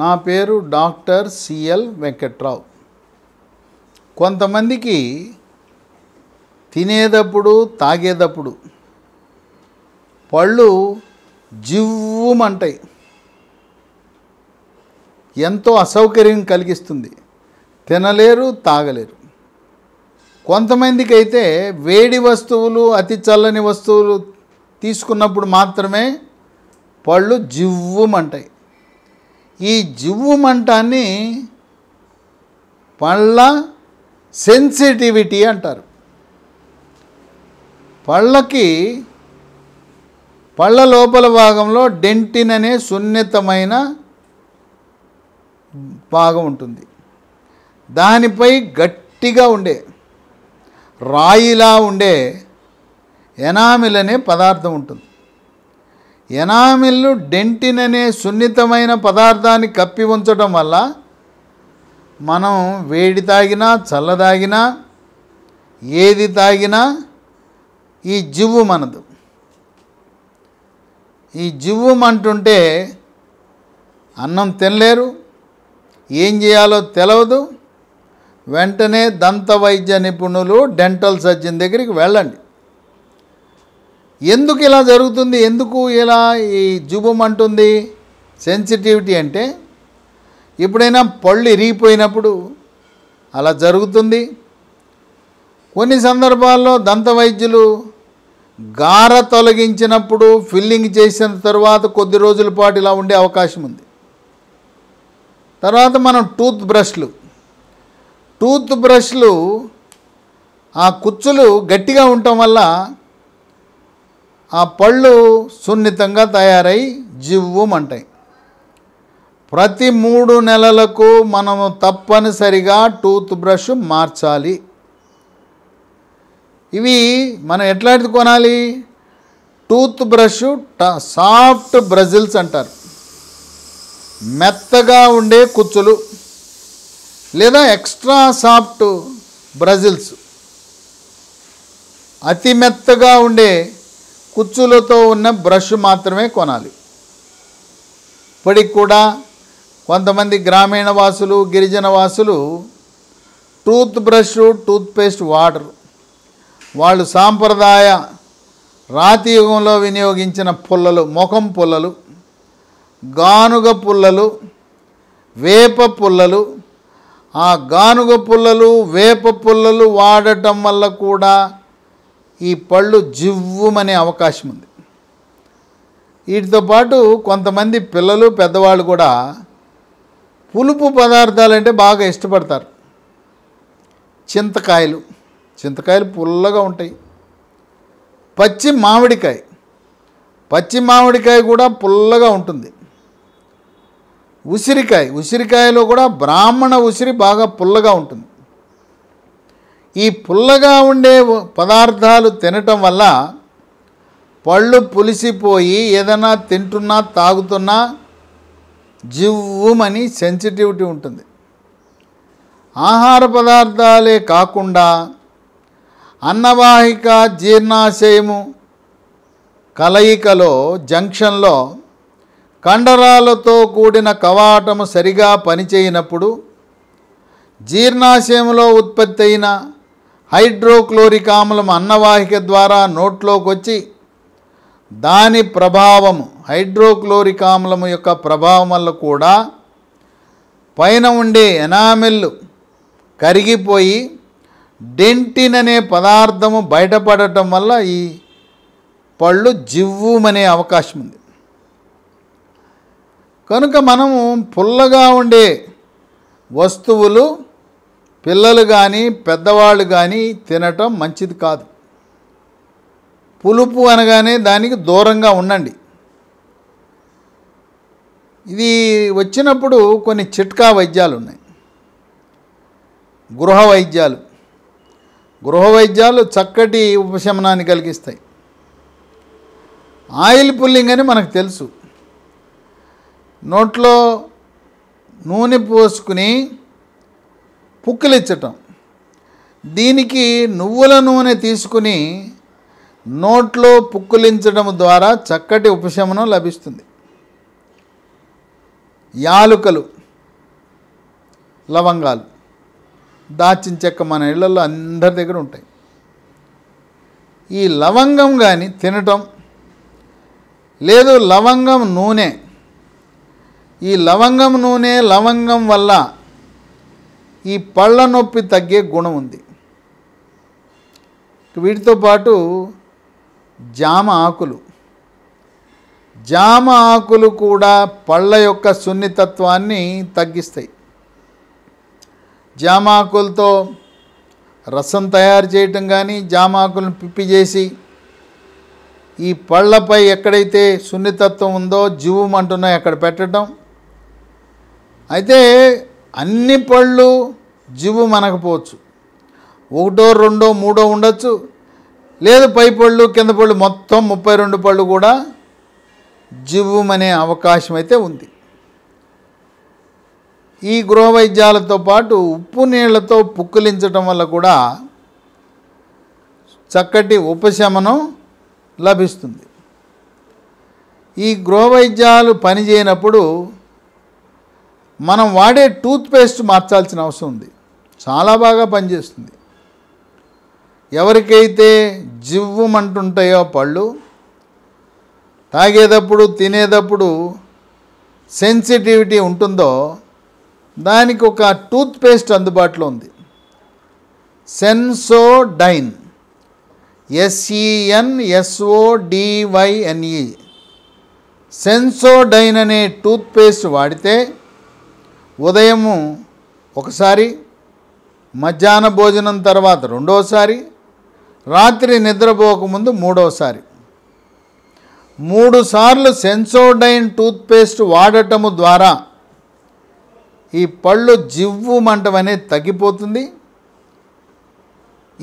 నా పేరు doctor CL Venkatrao కొంతమందికి తినేటప్పుడు తాగేటప్పుడు పళ్ళు జివ్వుమంటాయి ఎంతో అసౌకర్యం కలిగిస్తుంది తినలేరు తాగలేరు కొంతమందికి అయితే వేడి వస్తువులు అతి చల్లని వస్తువులు తీసుకున్నప్పుడు మాత్రమే పళ్ళు జివ్వుమంటాయి ఈ మంటాన్ని పళ్ళ సెన్సిటివిటీ అంటారు పళ్ళకి పళ్ళ లోపల భాగంలో డెంటిన్ అనే సున్నితమైన భాగం ఉంటుంది దానిపై గట్టిగా ఉండే రాయిలా ఉండే ఎనామిల్ అనే పదార్థం ఉంటుంది ఎనామిల్ను డెంటిన్ అనే సున్నితమైన పదార్థాన్ని కప్పి ఉంచడం వల్ల మనం వేడి తాగినా చల్లదాగినా ఏది తాగినా ఈ జివ్వు మనదు ఈ జివ్వు అంటుంటే అన్నం తినలేరు ఏం చేయాలో తెలవదు వెంటనే దంత వైద్య నిపుణులు డెంటల్ సర్జన్ దగ్గరికి వెళ్ళండి ఎందుకు ఇలా జరుగుతుంది ఎందుకు ఇలా ఈ జుబం అంటుంది సెన్సిటివిటీ అంటే ఎప్పుడైనా పళ్ళు ఇరిగిపోయినప్పుడు అలా జరుగుతుంది కొన్ని సందర్భాల్లో దంత వైద్యులు గార తొలగించినప్పుడు ఫిల్లింగ్ చేసిన తర్వాత కొద్ది రోజుల పాటు ఇలా ఉండే అవకాశం ఉంది తర్వాత మనం టూత్ బ్రష్లు టూత్ బ్రష్లు ఆ కుచ్చులు గట్టిగా ఉండటం వల్ల ఆ పళ్ళు సున్నితంగా తయారై జివ్వుమంటాయి ప్రతి మూడు నెలలకు మనము తప్పనిసరిగా టూత్ బ్రష్ మార్చాలి ఇవి మనం ఎట్లాంటిది కొనాలి టూత్ బ్రష్ సాఫ్ట్ బ్రజిల్స్ అంటారు మెత్తగా ఉండే కుచ్చులు లేదా ఎక్స్ట్రా సాఫ్ట్ బ్రజిల్స్ అతి మెత్తగా ఉండే కుచ్చులతో ఉన్న బ్రష్ మాత్రమే కొనాలి ఇప్పటికి కూడా కొంతమంది గ్రామీణ వాసులు గిరిజన వాసులు టూత్ బ్రష్ టూత్పేస్ట్ వాడరు వాళ్ళు సాంప్రదాయ రాతి యుగంలో వినియోగించిన పుల్లలు ముఖం పుల్లలు గానుగ పుల్లలు వేప పుల్లలు ఆ గానుగ పుల్లలు వేప పుల్లలు వాడటం వల్ల కూడా ఈ పళ్ళు జివ్వుమనే అవకాశం ఉంది వీటితో పాటు కొంతమంది పిల్లలు పెద్దవాళ్ళు కూడా పులుపు పదార్థాలు అంటే బాగా ఇష్టపడతారు చింతకాయలు చింతకాయలు పుల్లగా ఉంటాయి పచ్చి మామిడికాయ పచ్చి మామిడికాయ కూడా పుల్లగా ఉంటుంది ఉసిరికాయ ఉసిరికాయలో కూడా బ్రాహ్మణ ఉసిరి బాగా పుల్లగా ఉంటుంది ఈ పుల్లగా ఉండే పదార్థాలు తినటం వల్ల పళ్ళు పులిసిపోయి ఏదైనా తింటున్నా తాగుతున్నా జివ్వుమని సెన్సిటివిటీ ఉంటుంది ఆహార పదార్థాలే కాకుండా అన్నవాహిక జీర్ణాశయము కలయికలో జంక్షన్లో కండరాలతో కూడిన కవాటము సరిగా పనిచేయనప్పుడు జీర్ణాశయంలో ఉత్పత్తి అయిన హైడ్రోక్లోరిక్ ఆమ్లం అన్నవాహిక ద్వారా నోట్లోకి వచ్చి దాని ప్రభావము హైడ్రోక్లోరిక్ ఆమ్లం యొక్క ప్రభావం వల్ల కూడా పైన ఉండే ఎనామెల్లు కరిగిపోయి డెంటిన్ అనే పదార్థము బయటపడటం వల్ల ఈ పళ్ళు జివ్వుమనే అవకాశం ఉంది కనుక మనము పుల్లగా ఉండే వస్తువులు పిల్లలు కానీ పెద్దవాళ్ళు కానీ తినటం మంచిది కాదు పులుపు అనగానే దానికి దూరంగా ఉండండి ఇది వచ్చినప్పుడు కొన్ని చిట్కా వైద్యాలు ఉన్నాయి గృహ వైద్యాలు గృహ వైద్యాలు చక్కటి ఉపశమనాన్ని కలిగిస్తాయి ఆయిల్ పుల్లింగ్ అని మనకు తెలుసు నోట్లో నూనె పోసుకుని పుక్కిలిచ్చటం దీనికి నువ్వుల నూనె తీసుకుని నోట్లో పుక్కులించడం ద్వారా చక్కటి ఉపశమనం లభిస్తుంది యాలుకలు లవంగాలు దాచిన చెక్క మన ఇళ్లలో అందరి దగ్గర ఉంటాయి ఈ లవంగం కానీ తినటం లేదు లవంగం నూనె ఈ లవంగం నూనె లవంగం వల్ల ఈ పళ్ళ నొప్పి తగ్గే గుణం ఉంది వీటితో పాటు జామ ఆకులు జామ ఆకులు కూడా పళ్ళ యొక్క సున్నితత్వాన్ని తగ్గిస్తాయి జామ ఆకులతో రసం తయారు చేయటం కానీ జామ ఆకులను పిప్పి చేసి ఈ పళ్ళపై ఎక్కడైతే సున్నితత్వం ఉందో జీవం అంటున్నా అక్కడ పెట్టడం అయితే అన్ని పళ్ళు జివ్వు మనకపోవచ్చు ఒకటో రెండో మూడో ఉండొచ్చు లేదు పై పళ్ళు కింద పళ్ళు మొత్తం ముప్పై రెండు పళ్ళు కూడా జివ్వుమనే అవకాశం అయితే ఉంది ఈ గృహ వైద్యాలతో పాటు ఉప్పు నీళ్లతో పుక్కిలించటం వల్ల కూడా చక్కటి ఉపశమనం లభిస్తుంది ఈ గృహ వైద్యాలు పనిచేయనప్పుడు మనం వాడే టూత్పేస్ట్ మార్చాల్సిన అవసరం ఉంది చాలా బాగా పనిచేస్తుంది ఎవరికైతే జివ్వమంటుంటాయో పళ్ళు తాగేటప్పుడు తినేటప్పుడు సెన్సిటివిటీ ఉంటుందో దానికి ఒక టూత్పేస్ట్ అందుబాటులో ఉంది Sensodyne S E N S O D Y N E e e. Sensodyne అనే టూత్పేస్ట్ వాడితే ఉదయము ఒకసారి మధ్యాహ్న భోజనం తర్వాత రెండోసారి రాత్రి నిద్రపోకముందు మూడోసారి మూడుసార్లు సెన్సోడైన్ టూత్పేస్ట్ వాడటము ద్వారా ఈ పళ్ళు జివ్వు మంటమనే తగ్గిపోతుంది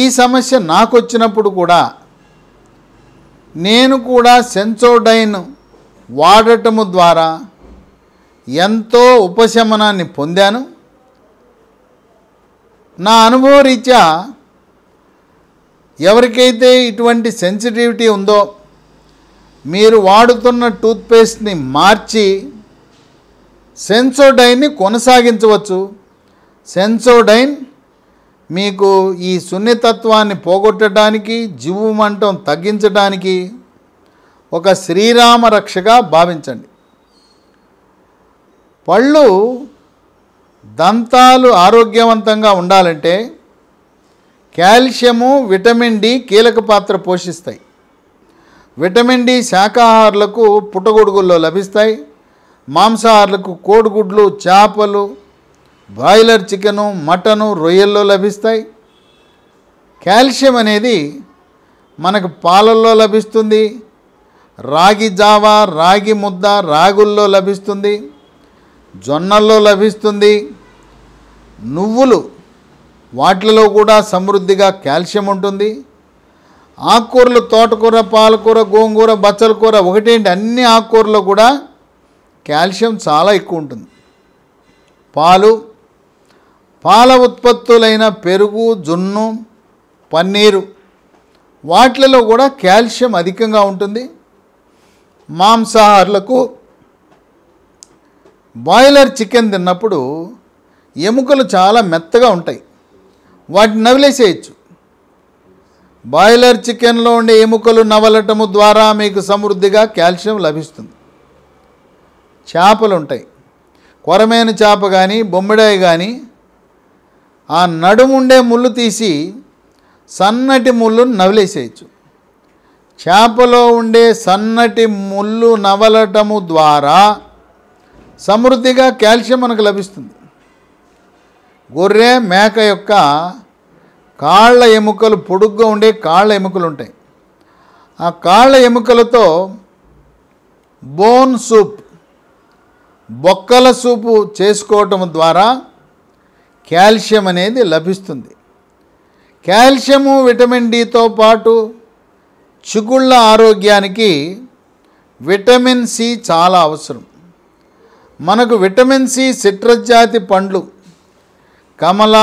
ఈ సమస్య నాకు వచ్చినప్పుడు కూడా నేను కూడా సెన్సోడైన్ వాడటము ద్వారా ఎంతో ఉపశమనాన్ని పొందాను నా అనుభవ రీత్యా ఎవరికైతే ఇటువంటి సెన్సిటివిటీ ఉందో మీరు వాడుతున్న టూత్పేస్ట్ని మార్చి సెన్సోడైన్ని కొనసాగించవచ్చు సెన్సోడైన్ మీకు ఈ సున్నితత్వాన్ని పోగొట్టడానికి మంటం తగ్గించడానికి ఒక శ్రీరామ రక్షగా భావించండి పళ్ళు దంతాలు ఆరోగ్యవంతంగా ఉండాలంటే కాల్షియము విటమిన్ డి కీలక పాత్ర పోషిస్తాయి విటమిన్ డి శాకాహారులకు పుట్టగొడుగుల్లో లభిస్తాయి మాంసాహారులకు కోడిగుడ్లు చేపలు బాయిలర్ చికెను మటను రొయ్యల్లో లభిస్తాయి కాల్షియం అనేది మనకు పాలల్లో లభిస్తుంది రాగి జావా రాగి ముద్ద రాగుల్లో లభిస్తుంది జొన్నల్లో లభిస్తుంది నువ్వులు వాటిలో కూడా సమృద్ధిగా కాల్షియం ఉంటుంది ఆకుకూరలు తోటకూర పాలకూర గోంగూర బచ్చల కూర ఒకటేంటి అన్ని ఆకుకూరలో కూడా కాల్షియం చాలా ఎక్కువ ఉంటుంది పాలు పాల ఉత్పత్తులైన పెరుగు జున్ను పన్నీరు వాటిలలో కూడా కాల్షియం అధికంగా ఉంటుంది మాంసాహారులకు బాయిలర్ చికెన్ తిన్నప్పుడు ఎముకలు చాలా మెత్తగా ఉంటాయి వాటిని నవలేసేయచ్చు బాయిలర్ చికెన్లో ఉండే ఎముకలు నవలటము ద్వారా మీకు సమృద్ధిగా కాల్షియం లభిస్తుంది చేపలు ఉంటాయి కొరమైన చేప కానీ బొమ్మిడాయి కానీ ఆ నడుముండే ముళ్ళు తీసి సన్నటి ముళ్ళును నవలేసేయచ్చు చేపలో ఉండే సన్నటి ముళ్ళు నవలటము ద్వారా సమృద్ధిగా కాల్షియం మనకు లభిస్తుంది గొర్రె మేక యొక్క కాళ్ళ ఎముకలు పొడుగ్గా ఉండే కాళ్ళ ఎముకలు ఉంటాయి ఆ కాళ్ళ ఎముకలతో బోన్ సూప్ బొక్కల సూపు చేసుకోవటం ద్వారా కాల్షియం అనేది లభిస్తుంది కాల్షియము విటమిన్ డితో పాటు చిగుళ్ళ ఆరోగ్యానికి విటమిన్ సి చాలా అవసరం మనకు విటమిన్ సి సిట్రస్ జాతి పండ్లు కమల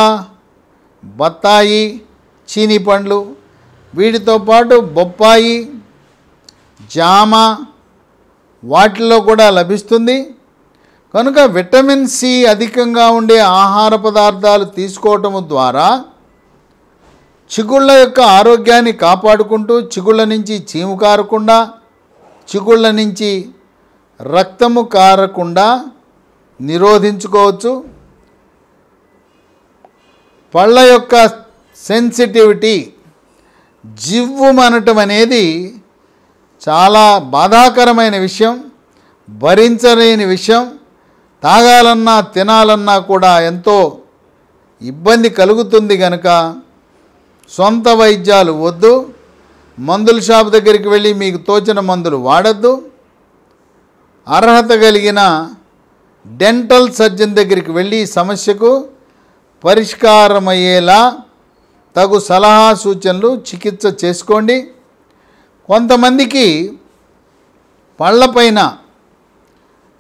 బత్తాయి చీనీ పండ్లు వీటితో పాటు బొప్పాయి జామ వాటిలో కూడా లభిస్తుంది కనుక విటమిన్ సి అధికంగా ఉండే ఆహార పదార్థాలు తీసుకోవటం ద్వారా చిగుళ్ళ యొక్క ఆరోగ్యాన్ని కాపాడుకుంటూ చిగుళ్ళ నుంచి చీము కారకుండా చిగుళ్ళ నుంచి రక్తము కారకుండా నిరోధించుకోవచ్చు పళ్ళ యొక్క సెన్సిటివిటీ జివ్వు అనటం అనేది చాలా బాధాకరమైన విషయం భరించలేని విషయం తాగాలన్నా తినాలన్నా కూడా ఎంతో ఇబ్బంది కలుగుతుంది కనుక సొంత వైద్యాలు వద్దు మందుల షాప్ దగ్గరికి వెళ్ళి మీకు తోచిన మందులు వాడద్దు అర్హత కలిగిన డెంటల్ సర్జన్ దగ్గరికి వెళ్ళి సమస్యకు పరిష్కారమయ్యేలా తగు సలహా సూచనలు చికిత్స చేసుకోండి కొంతమందికి పళ్ళపైన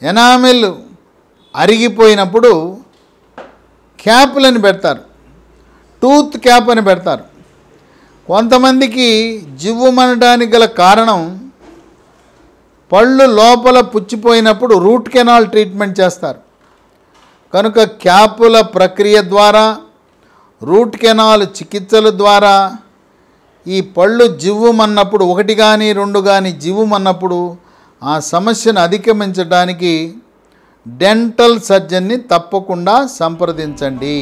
ఎనామెల్ అరిగిపోయినప్పుడు క్యాప్లని పెడతారు టూత్ క్యాప్ అని పెడతారు కొంతమందికి జివ్వు మనడానికి గల కారణం పళ్ళు లోపల పుచ్చిపోయినప్పుడు రూట్ కెనాల్ ట్రీట్మెంట్ చేస్తారు కనుక క్యాపుల ప్రక్రియ ద్వారా రూట్ కెనాల్ చికిత్సల ద్వారా ఈ పళ్ళు జివ్వుమన్నప్పుడు ఒకటి కానీ రెండు కానీ జివ్వుమన్నప్పుడు ఆ సమస్యను అధిగమించడానికి డెంటల్ సర్జన్ని తప్పకుండా సంప్రదించండి